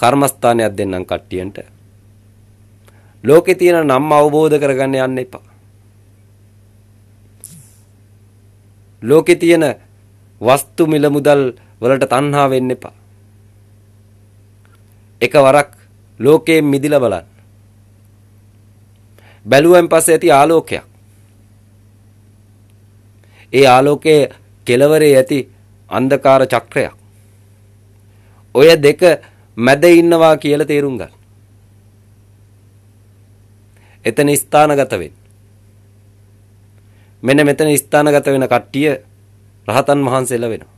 කර්මස්ථානයක් දෙන්නම් කට්ටියන්ට. ලෝකේ තියෙන නම් අවබෝධ කරගන්න යන්න එපා. ලෝකේ තියෙන වස්තු මිල මුදල් වලට තණ්හා වෙන්න එපා. එකවරක් ලෝකයෙන් මිදිලා බලන්න. බැලුවෙන් පස්සේ ඇති ආලෝකයක්. ඒ ආලෝකයේ කෙලවරේ ඇති අන්ධකාර චක්‍රයක්. ඔය දෙක මැද ඉන්නවා කියලා තේරුම් ගන්න. එතන ස්ථානගත වෙන්න. මෙන්න මෙතන ස්ථානගත වෙන කට්ටිය රහතන් වහන්සේලා වෙනවා.